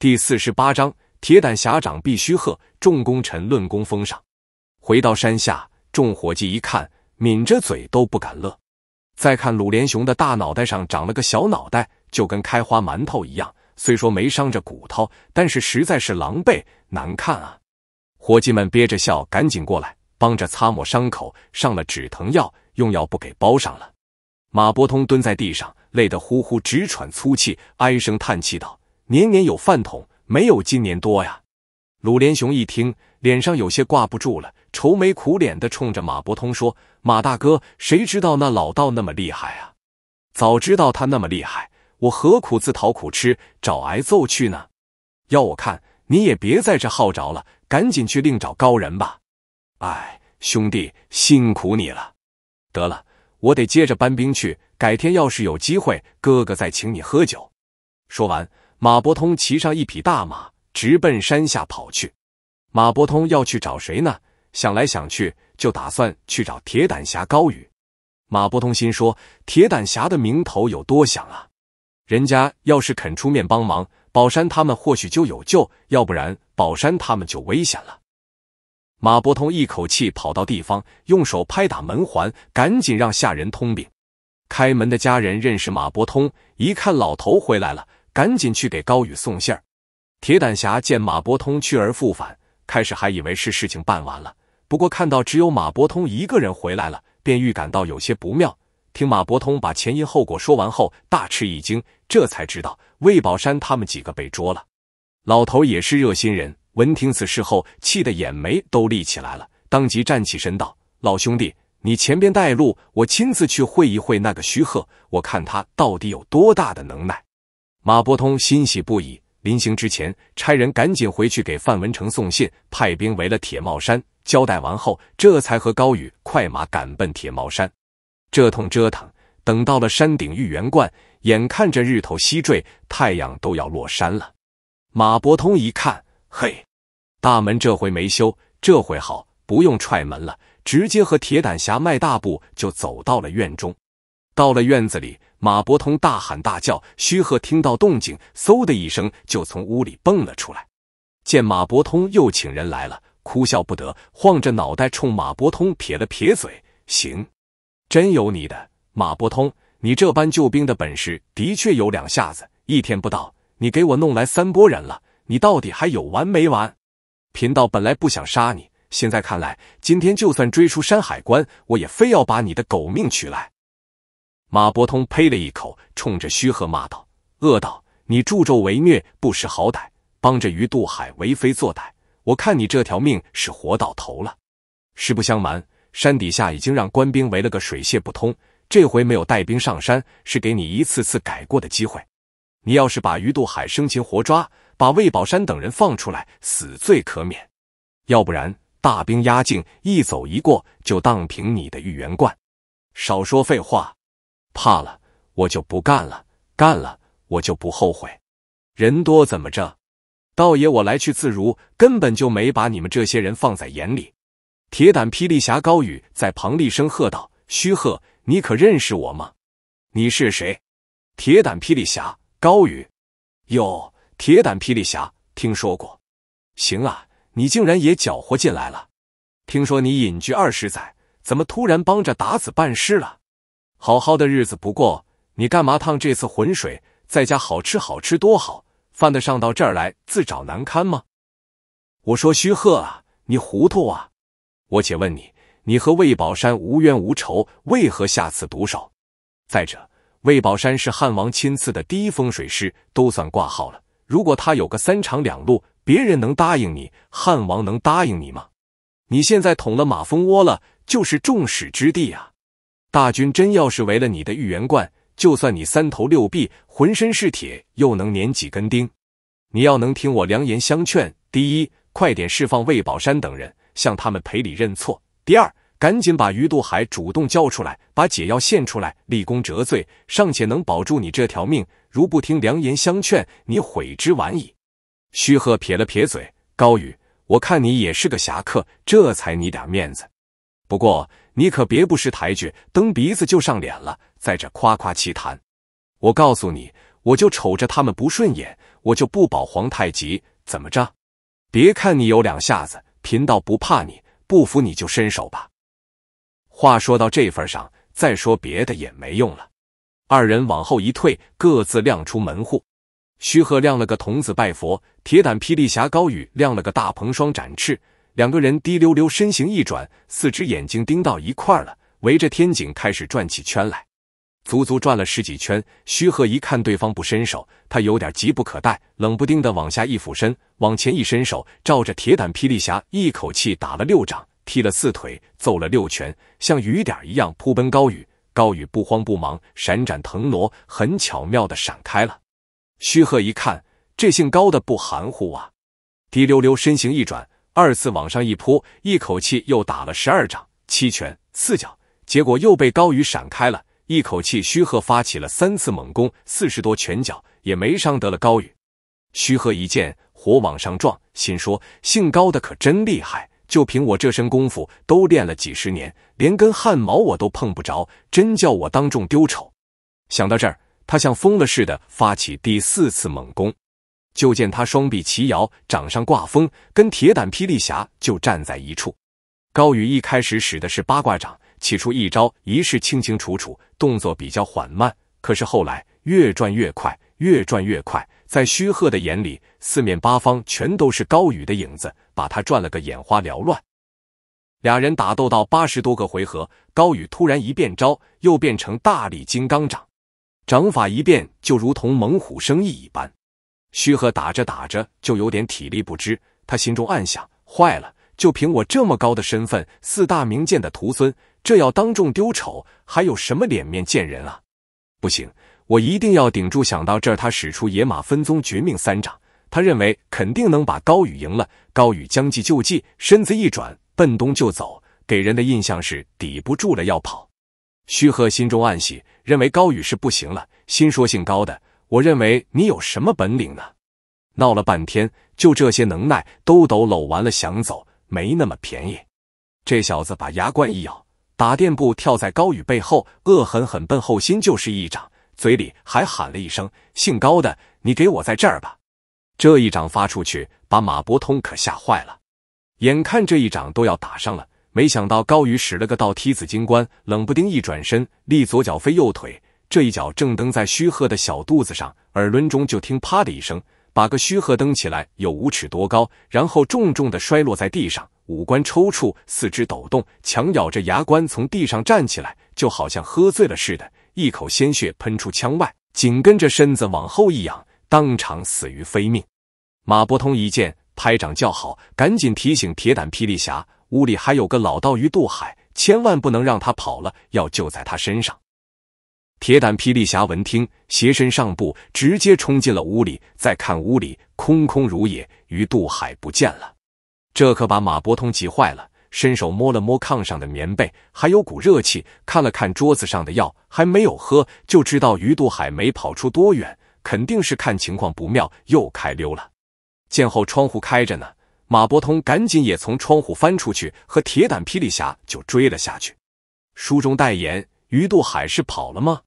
第四十八章，铁胆侠长必须贺，众功臣论功封赏。回到山下，众伙计一看，抿着嘴都不敢乐。再看鲁连雄的大脑袋上长了个小脑袋，就跟开花馒头一样。虽说没伤着骨头，但是实在是狼狈难看啊！伙计们憋着笑，赶紧过来帮着擦抹伤口，上了止疼药，用药布给包上了。马伯通蹲在地上，累得呼呼直喘粗气，唉声叹气道。年年有饭桶，没有今年多呀。鲁连雄一听，脸上有些挂不住了，愁眉苦脸的冲着马伯通说：“马大哥，谁知道那老道那么厉害啊？早知道他那么厉害，我何苦自讨苦吃，找挨揍去呢？要我看，你也别在这耗着了，赶紧去另找高人吧。哎，兄弟，辛苦你了。得了，我得接着搬兵去。改天要是有机会，哥哥再请你喝酒。”说完。马伯通骑上一匹大马，直奔山下跑去。马伯通要去找谁呢？想来想去，就打算去找铁胆侠高宇。马伯通心说：“铁胆侠的名头有多响啊！人家要是肯出面帮忙，宝山他们或许就有救；要不然，宝山他们就危险了。”马伯通一口气跑到地方，用手拍打门环，赶紧让下人通禀。开门的家人认识马伯通，一看老头回来了。赶紧去给高宇送信儿。铁胆侠见马伯通去而复返，开始还以为是事情办完了，不过看到只有马伯通一个人回来了，便预感到有些不妙。听马伯通把前因后果说完后，大吃一惊，这才知道魏宝山他们几个被捉了。老头也是热心人，闻听此事后，气得眼眉都立起来了，当即站起身道：“老兄弟，你前边带路，我亲自去会一会那个徐鹤，我看他到底有多大的能耐。”马伯通欣喜不已，临行之前，差人赶紧回去给范文成送信，派兵围了铁帽山。交代完后，这才和高宇快马赶奔铁帽山。这通折腾，等到了山顶玉圆观，眼看着日头西坠，太阳都要落山了。马伯通一看，嘿，大门这回没修，这回好，不用踹门了，直接和铁胆侠迈大步就走到了院中。到了院子里。马伯通大喊大叫，虚鹤听到动静，嗖的一声就从屋里蹦了出来。见马伯通又请人来了，哭笑不得，晃着脑袋冲马伯通撇了撇嘴：“行，真有你的，马伯通，你这般救兵的本事的确有两下子。一天不到，你给我弄来三波人了，你到底还有完没完？贫道本来不想杀你，现在看来，今天就算追出山海关，我也非要把你的狗命取来。”马伯通呸了一口，冲着虚鹤骂道：“恶道，你助纣为虐，不识好歹，帮着于渡海为非作歹。我看你这条命是活到头了。实不相瞒，山底下已经让官兵围了个水泄不通。这回没有带兵上山，是给你一次次改过的机会。你要是把于渡海生擒活抓，把魏宝山等人放出来，死罪可免；要不然，大兵压境，一走一过，就荡平你的玉元观。少说废话。”怕了，我就不干了；干了，我就不后悔。人多怎么着？道爷，我来去自如，根本就没把你们这些人放在眼里。铁胆霹雳侠高宇在旁厉声喝道：“虚鹤，你可认识我吗？你是谁？”铁胆霹雳侠高宇。哟，铁胆霹雳侠，听说过。行啊，你竟然也搅和进来了。听说你隐居二十载，怎么突然帮着达子办事了？好好的日子不过，你干嘛趟这次浑水？在家好吃好吃多好，犯得上到这儿来自找难堪吗？我说徐鹤啊，你糊涂啊！我且问你，你和魏宝山无冤无仇，为何下此毒手？再者，魏宝山是汉王亲赐的第一风水师，都算挂号了。如果他有个三长两路，别人能答应你，汉王能答应你吗？你现在捅了马蜂窝了，就是众矢之的呀。大军真要是围了你的玉元观，就算你三头六臂、浑身是铁，又能粘几根钉？你要能听我良言相劝，第一，快点释放魏宝山等人，向他们赔礼认错；第二，赶紧把于渡海主动交出来，把解药献出来，立功折罪，尚且能保住你这条命。如不听良言相劝，你悔之晚矣。徐鹤撇了撇嘴，高宇，我看你也是个侠客，这才你点面子。不过。你可别不识抬举，蹬鼻子就上脸了，在这夸夸其谈。我告诉你，我就瞅着他们不顺眼，我就不保皇太极。怎么着？别看你有两下子，贫道不怕你，不服你就伸手吧。话说到这份上，再说别的也没用了。二人往后一退，各自亮出门户。徐鹤亮了个童子拜佛，铁胆霹雳侠高宇亮了个大鹏双展翅。两个人滴溜溜身形一转，四只眼睛盯到一块儿了，围着天井开始转起圈来，足足转了十几圈。虚鹤一看对方不伸手，他有点急不可待，冷不丁的往下一俯身，往前一伸手，照着铁胆霹雳侠一口气打了六掌，踢了四腿，揍了六拳，像雨点一样扑奔高宇。高宇不慌不忙，闪展腾挪，很巧妙的闪开了。虚鹤一看，这姓高的不含糊啊，滴溜溜身形一转。二次往上一扑，一口气又打了十二掌、七拳、四脚，结果又被高宇闪开了一口气。虚鹤发起了三次猛攻，四十多拳脚也没伤得了高宇。虚鹤一见火往上撞，心说：“姓高的可真厉害，就凭我这身功夫，都练了几十年，连根汗毛我都碰不着，真叫我当众丢丑。”想到这儿，他像疯了似的发起第四次猛攻。就见他双臂齐摇，掌上挂风，跟铁胆霹雳侠就站在一处。高宇一开始使的是八卦掌，起初一招一式清清楚楚，动作比较缓慢。可是后来越转越快，越转越快。在虚鹤的眼里，四面八方全都是高宇的影子，把他转了个眼花缭乱。俩人打斗到八十多个回合，高宇突然一变招，又变成大力金刚掌，掌法一变，就如同猛虎生翼一般。徐鹤打着打着就有点体力不支，他心中暗想：坏了，就凭我这么高的身份，四大名剑的徒孙，这要当众丢丑，还有什么脸面见人啊？不行，我一定要顶住！想到这儿，他使出野马分鬃绝命三掌，他认为肯定能把高宇赢了。高宇将计就计，身子一转，奔东就走，给人的印象是抵不住了要跑。徐鹤心中暗喜，认为高宇是不行了，心说姓高的。我认为你有什么本领呢？闹了半天就这些能耐，兜兜搂完了想走没那么便宜。这小子把牙关一咬，打垫步跳在高宇背后，恶狠狠奔后心就是一掌，嘴里还喊了一声：“姓高的，你给我在这儿吧！”这一掌发出去，把马伯通可吓坏了。眼看这一掌都要打上了，没想到高宇使了个倒梯子金关，冷不丁一转身，立左脚飞右腿。这一脚正蹬在虚鹤的小肚子上，耳轮中就听“啪”的一声，把个虚鹤蹬起来有五尺多高，然后重重的摔落在地上，五官抽搐，四肢抖动，强咬着牙关从地上站起来，就好像喝醉了似的，一口鲜血喷出腔外，紧跟着身子往后一仰，当场死于非命。马伯通一见，拍掌叫好，赶紧提醒铁胆霹雳侠，屋里还有个老道于渡海，千万不能让他跑了，要救在他身上。铁胆霹雳侠闻听，斜身上步，直接冲进了屋里。再看屋里空空如也，于渡海不见了。这可把马伯通急坏了，伸手摸了摸炕上的棉被，还有股热气；看了看桌子上的药，还没有喝，就知道于渡海没跑出多远，肯定是看情况不妙，又开溜了。见后窗户开着呢，马伯通赶紧也从窗户翻出去，和铁胆霹雳侠就追了下去。书中代言，于渡海是跑了吗？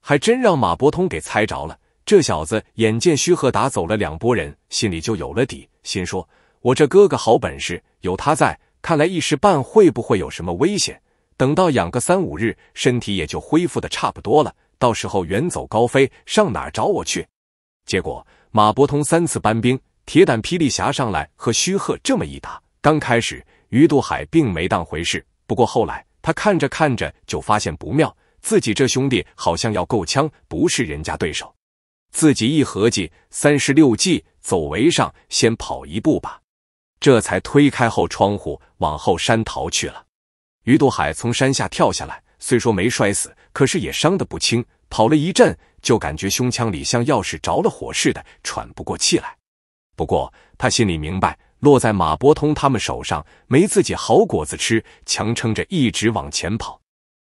还真让马伯通给猜着了。这小子眼见虚鹤打走了两拨人，心里就有了底，心说：“我这哥哥好本事，有他在，看来一时半会不会有什么危险。等到养个三五日，身体也就恢复的差不多了。到时候远走高飞，上哪儿找我去？”结果马伯通三次搬兵，铁胆霹雳侠上来和徐鹤这么一打，刚开始于渡海并没当回事，不过后来他看着看着就发现不妙。自己这兄弟好像要够呛，不是人家对手。自己一合计，三十六计，走为上，先跑一步吧。这才推开后窗户，往后山逃去了。于渡海从山下跳下来，虽说没摔死，可是也伤得不轻。跑了一阵，就感觉胸腔里像钥匙着了火似的，喘不过气来。不过他心里明白，落在马伯通他们手上，没自己好果子吃。强撑着一直往前跑。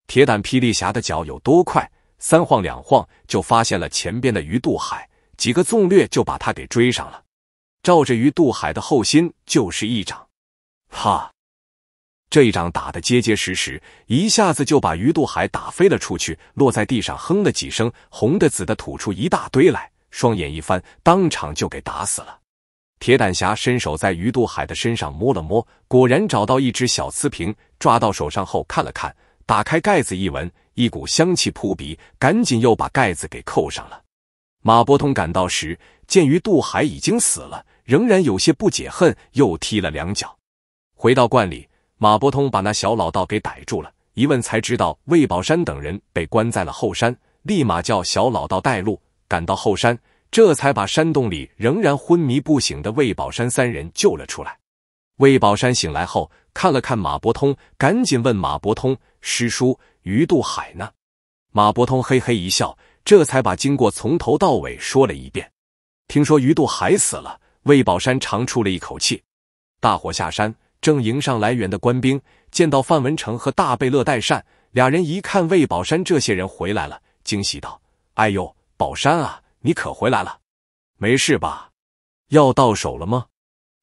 铁胆霹雳侠的脚有多快？三晃两晃就发现了前边的鱼渡海，几个纵略就把他给追上了。照着鱼渡海的后心就是一掌，哈！这一掌打得结结实实，一下子就把鱼渡海打飞了出去，落在地上，哼了几声，红的紫的吐出一大堆来，双眼一翻，当场就给打死了。铁胆侠伸手在于渡海的身上摸了摸，果然找到一只小瓷瓶，抓到手上后看了看。打开盖子一闻，一股香气扑鼻，赶紧又把盖子给扣上了。马伯通赶到时，鉴于杜海已经死了，仍然有些不解恨，又踢了两脚。回到观里，马伯通把那小老道给逮住了，一问才知道魏宝山等人被关在了后山，立马叫小老道带路，赶到后山，这才把山洞里仍然昏迷不醒的魏宝山三人救了出来。魏宝山醒来后。看了看马伯通，赶紧问马伯通：“师叔，于渡海呢？”马伯通嘿嘿一笑，这才把经过从头到尾说了一遍。听说于渡海死了，魏宝山长出了一口气。大伙下山，正迎上来援的官兵，见到范文成和大贝勒代善俩人，一看魏宝山这些人回来了，惊喜道：“哎呦，宝山啊，你可回来了！没事吧？药到手了吗？”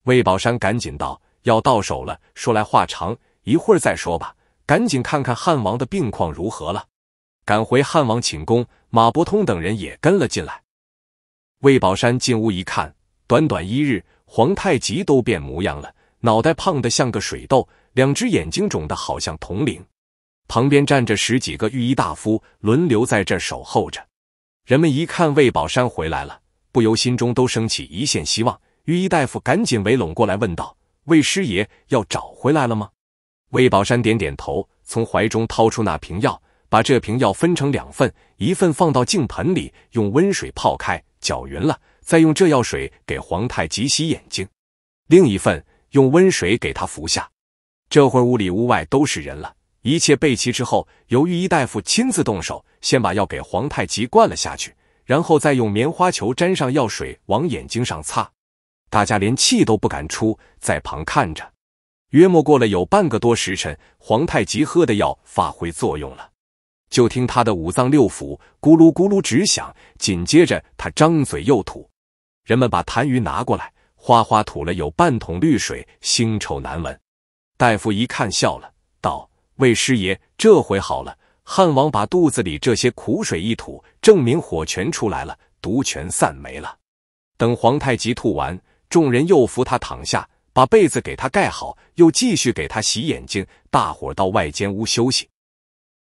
魏宝山赶紧道。要到手了，说来话长，一会儿再说吧。赶紧看看汉王的病况如何了。赶回汉王寝宫，马伯通等人也跟了进来。魏宝山进屋一看，短短一日，皇太极都变模样了，脑袋胖得像个水痘，两只眼睛肿得好像铜铃。旁边站着十几个御医大夫，轮流在这守候着。人们一看魏宝山回来了，不由心中都升起一线希望。御医大夫赶紧围拢过来问道。魏师爷要找回来了吗？魏宝山点点头，从怀中掏出那瓶药，把这瓶药分成两份，一份放到净盆里，用温水泡开，搅匀了，再用这药水给皇太极洗眼睛；另一份用温水给他服下。这会儿屋里屋外都是人了，一切备齐之后，由御医大夫亲自动手，先把药给皇太极灌了下去，然后再用棉花球沾上药水往眼睛上擦。大家连气都不敢出，在旁看着。约莫过了有半个多时辰，皇太极喝的药发挥作用了，就听他的五脏六腑咕噜咕噜直响。紧接着他张嘴又吐，人们把痰盂拿过来，哗哗吐了有半桶绿水，腥臭难闻。大夫一看笑了，道：“魏师爷，这回好了。汉王把肚子里这些苦水一吐，证明火全出来了，毒全散没了。等皇太极吐完。”众人又扶他躺下，把被子给他盖好，又继续给他洗眼睛。大伙到外间屋休息。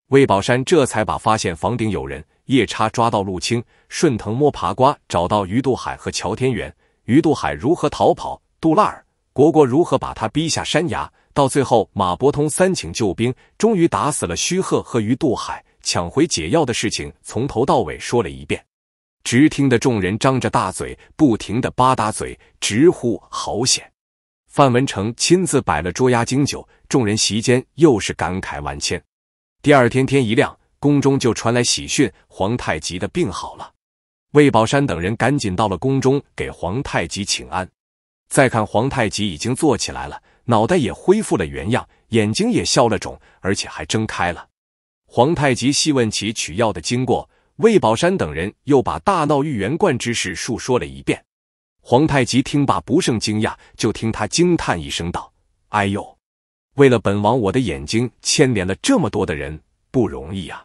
魏宝山这才把发现房顶有人，夜叉抓到陆青，顺藤摸爬瓜找到于渡海和乔天元，于渡海如何逃跑，杜拉尔国国如何把他逼下山崖，到最后马伯通三请救兵，终于打死了虚贺和于渡海，抢回解药的事情，从头到尾说了一遍。直听得众人张着大嘴，不停的吧嗒嘴，直呼好险。范文成亲自摆了捉鸭惊酒，众人席间又是感慨万千。第二天天一亮，宫中就传来喜讯，皇太极的病好了。魏宝山等人赶紧到了宫中给皇太极请安。再看皇太极已经坐起来了，脑袋也恢复了原样，眼睛也消了肿，而且还睁开了。皇太极细问起取药的经过。魏宝山等人又把大闹玉元观之事述说了一遍，皇太极听罢不胜惊讶，就听他惊叹一声道：“哎呦，为了本王，我的眼睛牵连了这么多的人，不容易啊！”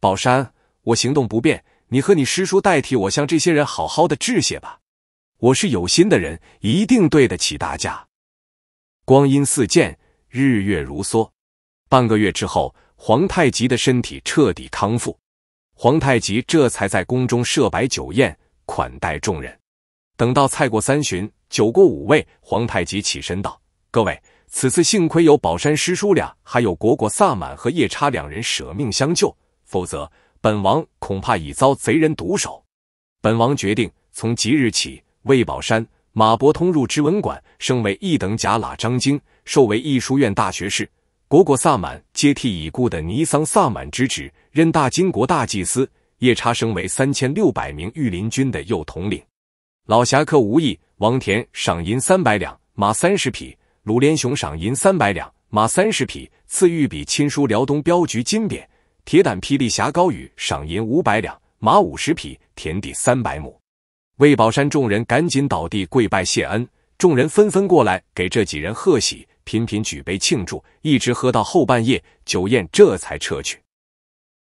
宝山，我行动不便，你和你师叔代替我向这些人好好的致谢吧。我是有心的人，一定对得起大家。光阴似箭，日月如梭，半个月之后，皇太极的身体彻底康复。皇太极这才在宫中设摆酒宴，款待众人。等到菜过三巡，酒过五味，皇太极起身道：“各位，此次幸亏有宝山师叔俩，还有果果萨满和夜叉两人舍命相救，否则本王恐怕已遭贼人毒手。本王决定，从即日起，魏宝山、马伯通入知文馆，升为一等甲喇章京，授为艺书院大学士。”果果萨满接替已故的尼桑萨满之职，任大金国大祭司。夜叉升为三千六百名御林军的右统领。老侠客无意、王田赏银三百两，马三十匹；鲁连雄赏银三百两，马三十匹，赐御笔亲书辽东镖局金匾。铁胆霹雳侠高宇赏银五百两，马五十匹，田地三百亩。魏宝山众人赶紧倒地跪拜谢恩，众人纷纷过来给这几人贺喜。频频举杯庆祝，一直喝到后半夜，酒宴这才撤去。